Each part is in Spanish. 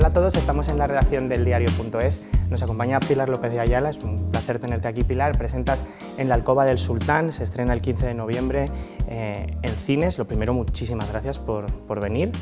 Hola a todos, estamos en la redacción del diario.es. Nos acompaña Pilar López de Ayala, es un placer tenerte aquí Pilar. Presentas en la Alcoba del Sultán, se estrena el 15 de noviembre eh, en cines. Lo primero, muchísimas gracias por, venir.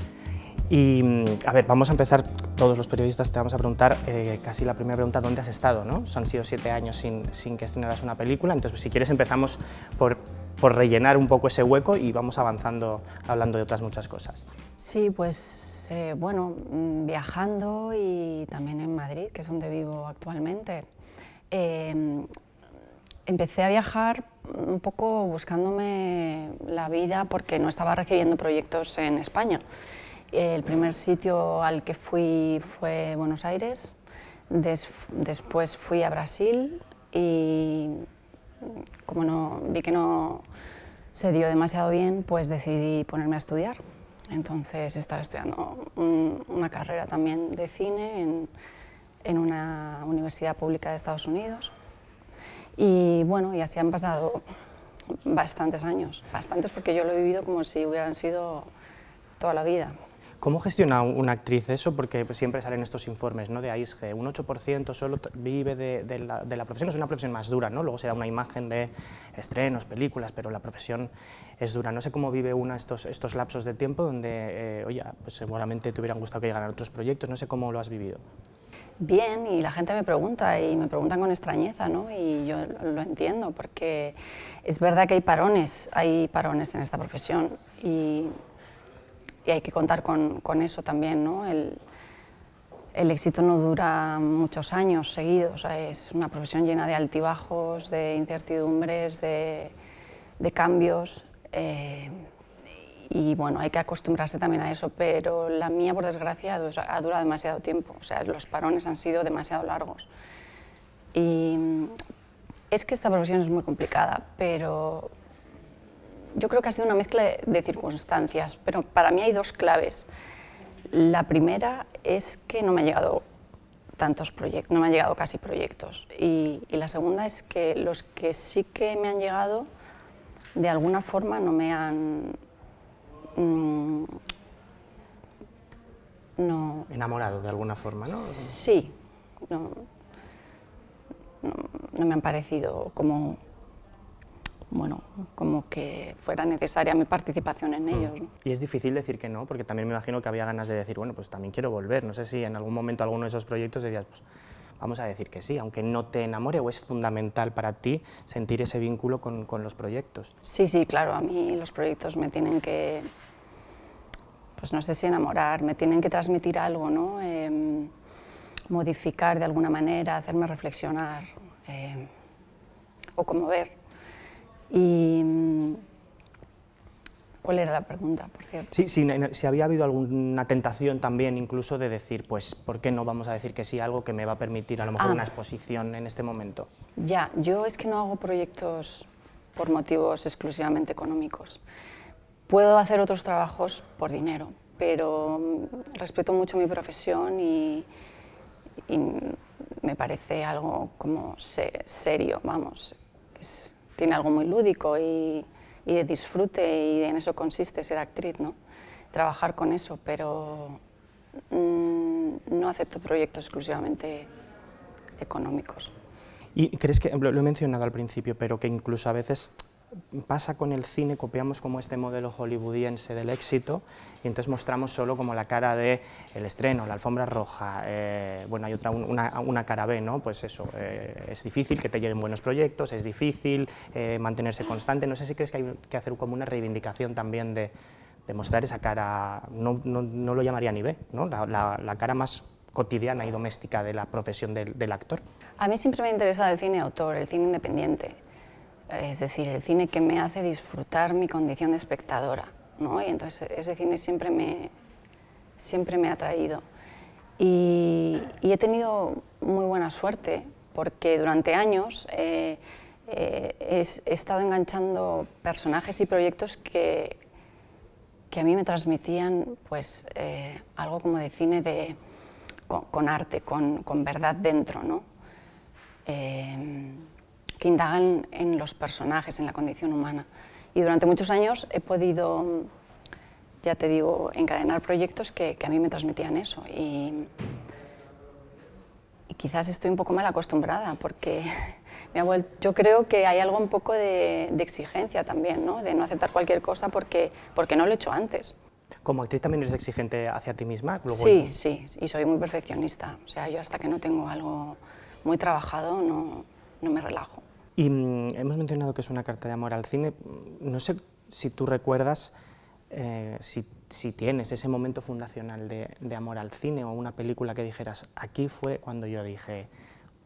Y mm, a ver, vamos a empezar, todos los periodistas te vamos a preguntar eh, casi la primera pregunta, ¿dónde has estado? No? Son sido siete años sin, sin que estrenaras una película, entonces si quieres empezamos por por rellenar un poco ese hueco y vamos avanzando hablando de otras muchas cosas. Sí, pues eh, bueno, mm, viajando y también en Madrid, que es donde vivo actualmente, em, empecé a viajar un poco buscándome la vida porque no estaba recibiendo proyectos en España. El primer sitio al que fui fue Buenos Aires, después fui a Brasil y como no, vi que no se dio demasiado bien, pues decidí ponerme a estudiar. Entonces estaba estudiando una carrera también de cine en, en, una universidad pública de Estados Unidos. Y bueno, y así han pasado bastantes años, bastantes porque yo lo he vivido como si hubieran sido toda la vida. ¿Cómo gestiona una actriz eso? Porque pues, siempre salen estos informes ¿no? de AISG, un 8% solo vive de, la, profesión, es una profesión más dura, ¿no? luego se da una imagen de estrenos, películas, pero la profesión es dura. No sé cómo vive una estos, estos lapsos de tiempo donde, eh, oye, pues seguramente te hubieran gustado que llegaran otros proyectos, no sé cómo lo has vivido bien y la gente me pregunta y me preguntan con extrañeza, ¿no? Y yo lo entiendo porque es verdad que hay parones, hay parones en esta profesión y y hay que contar con, con eso también, ¿no? El, el éxito no dura muchos años seguidos, es una profesión llena de altibajos, de incertidumbres, de, de cambios. Eh, y bueno, hay que acostumbrarse también a eso, pero la mía, por desgracia, ha durado demasiado tiempo. O sea, los parones han sido demasiado largos. Y es que esta profesión es muy complicada, pero yo creo que ha sido una mezcla de, circunstancias, pero para mí hay dos claves. La primera es que no me han llegado tantos proyectos, no me han llegado casi proyectos. Y, la segunda es que los que sí que me han llegado, de alguna forma no me han... Mm, no. Enamorado de alguna forma, ¿no? Sí, no me han parecido como bueno, como que fuera necesaria mi participación en mm. ellos. Y es difícil decir que no, porque también me imagino que había ganas de decir, bueno, pues también quiero volver. No sé si en algún momento alguno de esos proyectos decías, pues vamos a decir que sí, aunque no te enamore o es fundamental para ti sentir ese vínculo con, los proyectos. Sí, sí, claro, a mí los proyectos me tienen que, pues no sé si enamorar, me tienen que transmitir algo, ¿no? Em, modificar de alguna manera, hacerme reflexionar eh, o conmover. Y, mm, ¿Cuál era la pregunta, por cierto? Sí, sí, si había habido alguna tentación también incluso de decir, pues, ¿por qué no vamos a decir que sí a algo que me va a permitir a lo mejor ah. una exposición en este momento? Ya, yo es que no hago proyectos por motivos exclusivamente económicos. Puedo hacer otros trabajos por dinero, pero mm, respeto mucho mi profesión y, y me parece algo como serio, vamos. Es, tiene algo muy lúdico y, de disfrute y en eso consiste ser actriz, ¿no? Trabajar con eso, pero mm, no acepto proyectos exclusivamente económicos. ¿Y crees que, lo, he mencionado al principio, pero que incluso a veces pasa con el cine, copiamos como este modelo hollywoodiense del éxito y entonces mostramos solo como la cara de el estreno, la alfombra roja, eh, bueno, hay otra, una, una, cara B, ¿no? Pues eso, eh, es difícil que te lleguen buenos proyectos, es difícil eh, mantenerse constante, no sé si crees que hay que hacer como una reivindicación también de, de mostrar esa cara, no, no, no, lo llamaría ni B, ¿no? la, la, la cara más cotidiana y doméstica de la profesión del, del, actor? A mí siempre me ha interesado el cine autor, el cine independiente es decir, el cine que me hace disfrutar mi condición de espectadora, ¿no? Y entonces ese cine siempre me, siempre me ha atraído. Y, he tenido muy buena suerte porque durante años eh, eh, he, estado enganchando personajes y proyectos que, que a mí me transmitían pues, eh, algo como de cine con, arte, con, verdad dentro. ¿no? que indagan en los personajes, en la condición humana. Y durante muchos años he podido, ya te digo, encadenar proyectos que, a mí me transmitían eso. Y, quizás estoy un poco mal acostumbrada porque me ha yo creo que hay algo un poco de, exigencia también, ¿no? de no aceptar cualquier cosa porque, porque no lo he hecho antes. Como actriz también eres exigente hacia ti misma. sí, sí, y soy muy perfeccionista. O sea, yo hasta que no tengo algo muy trabajado no me relajo. Y mm, hemos mencionado que es una carta de amor al cine. Mm, no sé si tú recuerdas, eh, si, tienes ese momento fundacional de, amor al cine o una película que dijeras, aquí fue cuando yo dije,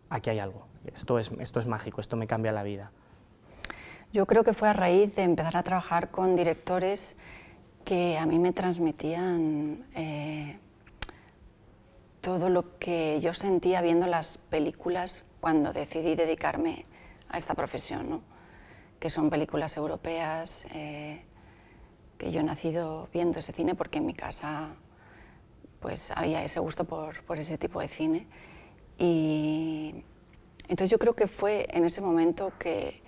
aquí hay algo, esto es, esto es mágico, esto me cambia la vida. Yo creo que fue a raíz de empezar a trabajar con directores que a mí me transmitían eh, todo lo que yo sentía viendo las películas cuando decidí dedicarme a esta profesión, que son películas europeas, eh, que yo he nacido viendo ese cine porque en mi casa pues había ese gusto por, ese tipo de cine. Y entonces yo creo que fue en ese momento que,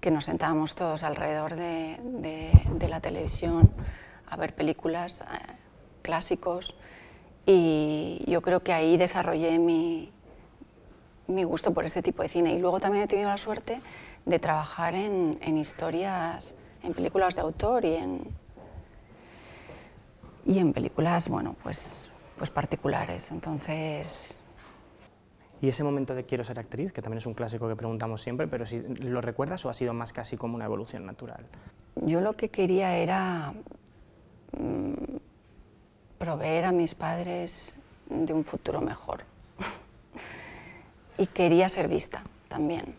que nos sentábamos todos alrededor de, la televisión a ver películas eh, clásicos y yo creo que ahí desarrollé mi, mi gusto por este tipo de cine. Y luego también he tenido la suerte de trabajar en, historias, en películas de autor y en, y en películas, bueno, pues, pues particulares. Entonces... Y ese momento de quiero ser actriz, que también es un clásico que preguntamos siempre, pero si lo recuerdas o ha sido más casi como una evolución natural. Yo lo que quería era mm, proveer a mis padres de un futuro mejor y quería ser vista también.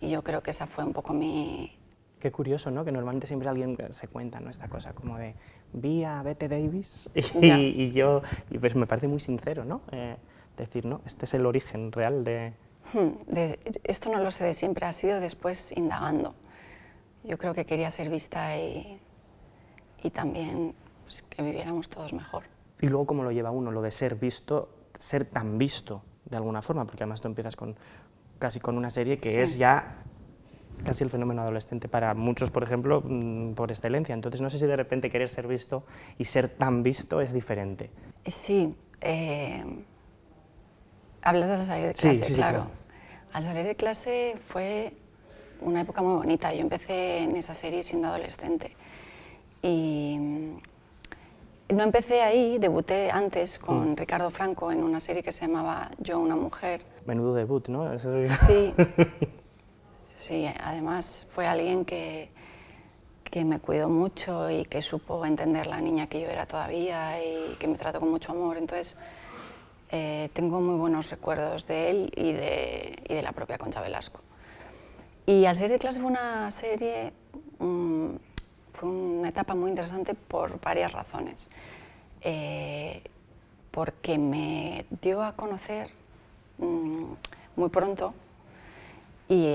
Y yo creo que esa fue un poco mi... Qué curioso, ¿no? Que normalmente siempre alguien eh, se cuenta, ¿no? Esta cosa como de, vi a Bette Davis y, yo... Y pues me parece muy sincero, ¿no? Eh, decir, ¿no? Este es el origen real de... Hmm, de... Esto no lo sé de siempre, ha sido después indagando. Yo creo que quería ser vista y, y también pues, que viviéramos todos mejor. Y luego, ¿cómo lo lleva uno? Lo de ser visto, ser tan visto de alguna forma, porque además tú empiezas con, casi con una serie que es ya casi el fenómeno adolescente para muchos, por ejemplo, mm, por excelencia. Entonces, no sé si de repente querer ser visto y ser tan visto es diferente. Sí. Eh, hablas de salir de clase, claro. claro. Al salir de clase fue una época muy bonita. Yo empecé en esa serie siendo adolescente y no empecé ahí, debuté antes con mm. Ricardo Franco en una serie que se llamaba Yo, una mujer. Menudo debut, ¿no? Sí. sí, además fue alguien que, que me cuidó mucho y que supo entender la niña que yo era todavía y que me trató con mucho amor. Entonces, eh, tengo muy buenos recuerdos de él y de, de la propia Concha Velasco. Y al ser de clase fue una serie... Mm, fue una etapa muy interesante por varias razones. Eh, porque me dio a conocer mm, muy pronto y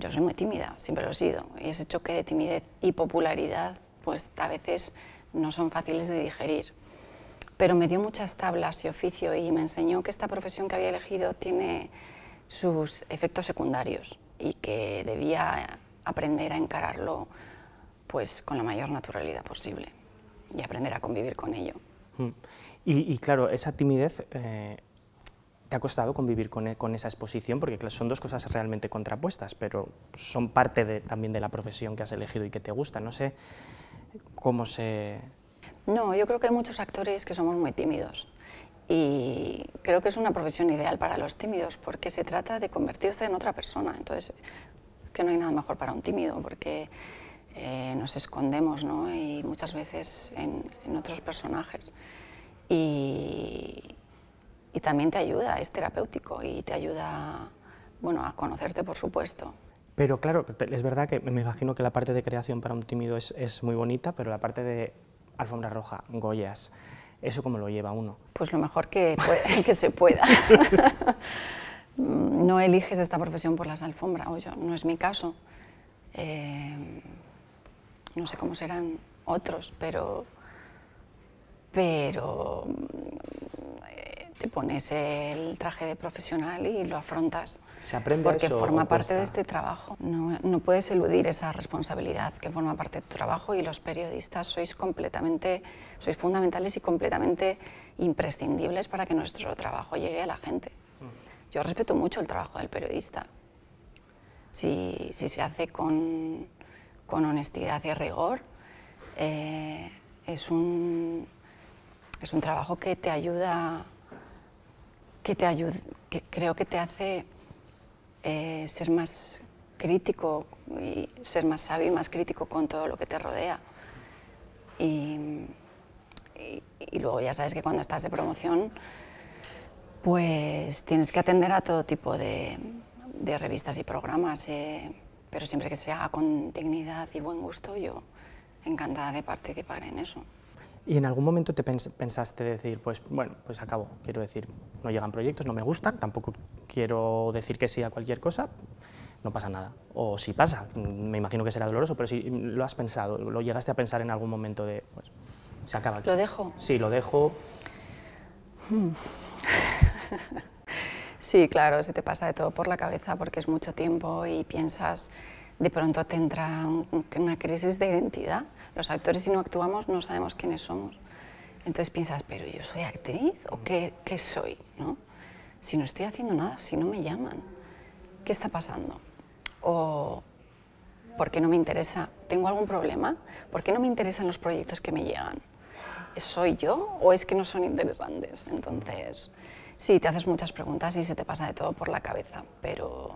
yo soy muy tímida, siempre lo he sido, y ese choque de timidez y popularidad pues a veces no son fáciles de digerir. Pero me dio muchas tablas y oficio y me enseñó que esta profesión que había elegido tiene sus efectos secundarios y que debía aprender a encararlo pues con la mayor naturalidad posible y aprender a convivir con ello. Mm. Y, claro, esa timidez eh, te ha costado convivir con, esa exposición, porque son dos cosas realmente contrapuestas, pero son parte también de la profesión que has elegido y que te gusta. No sé cómo se... No, yo creo que hay muchos actores que somos muy tímidos y creo que es una profesión ideal para los tímidos porque se trata de convertirse en otra persona. Entonces, que no hay nada mejor para un tímido porque eh, nos escondemos ¿no? y muchas veces en, otros personajes. Y, también te ayuda, es terapéutico y te ayuda bueno, a conocerte, por supuesto. Pero claro, es verdad que me imagino que la parte de creación para un tímido es, muy bonita, pero la parte de alfombra roja, Goyas, ¿eso cómo lo lleva uno? Pues lo mejor que, que se pueda. no eliges esta profesión por las alfombras, o yo, no es mi caso. Eh, no sé cómo serán otros, pero, pero eh, te pones el traje de profesional y lo afrontas. ¿Se aprende Porque forma parte de este trabajo. No, puedes eludir esa responsabilidad que forma parte de tu trabajo y los periodistas sois completamente, sois fundamentales y completamente imprescindibles para que nuestro trabajo llegue a la gente. Mm. Yo respeto mucho el trabajo del periodista. si se hace con con honestidad y rigor. Eh, es, un, es un trabajo que te ayuda, que, te que creo que te hace eh, ser más crítico y ser más sabio y más crítico con todo lo que te rodea. Y, luego ya sabes que cuando estás de promoción, pues tienes que atender a todo tipo de, revistas y programas. Eh, pero siempre que se haga con dignidad y buen gusto, yo encantada de participar en eso. ¿Y en algún momento te pensaste decir, pues bueno, pues acabo, quiero decir, no llegan proyectos, no me gustan, tampoco quiero decir que sí a cualquier cosa, no pasa nada? O si pasa, mm, me imagino que será doloroso, pero si lo has pensado, lo llegaste a pensar en algún momento de, pues, se acaba ¿Lo dejo? Sí, lo dejo. Hmm. Sí, claro, se te pasa de todo por la cabeza porque es mucho tiempo y piensas, de pronto te entra una crisis de identidad. Los actores si no actuamos no sabemos quiénes somos. Entonces piensas, pero yo soy actriz o qué, soy, ¿no? Si no estoy haciendo nada, si no me llaman, ¿qué está pasando? O ¿por qué no me interesa? ¿Tengo algún problema? ¿Por qué no me interesan los proyectos que me llegan? ¿Soy yo o es que no son interesantes? Entonces Sí, te haces muchas preguntas y se te pasa de todo por la cabeza, pero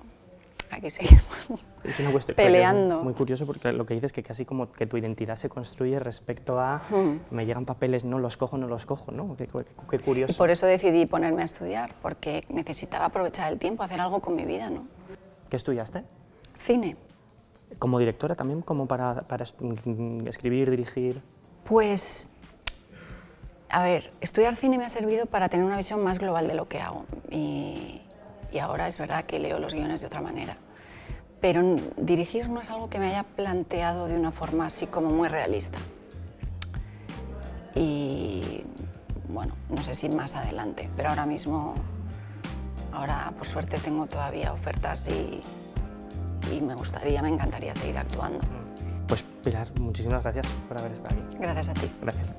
aquí seguimos es cuestión, peleando. Muy curioso porque lo que dices es que casi como que tu identidad se construye respecto a hmm. me llegan papeles, no los cojo, no los cojo, ¿no? Qué, curioso. por eso decidí ponerme a estudiar, porque necesitaba aprovechar el tiempo, hacer algo con mi vida, ¿no? ¿Qué estudiaste? Cine. ¿Como directora también? ¿Como para, para mm, escribir, dirigir? Pues a ver, estudiar cine me ha servido para tener una visión más global de lo que hago y, ahora es verdad que leo los guiones de otra manera. Pero dirigir no es algo que me haya planteado de una forma así como muy realista. Y bueno, no sé si más adelante, pero ahora mismo, ahora por suerte tengo todavía ofertas y, y me gustaría, me encantaría seguir actuando. Pues Pilar, muchísimas gracias por haber estado aquí. Gracias a ti. Gracias.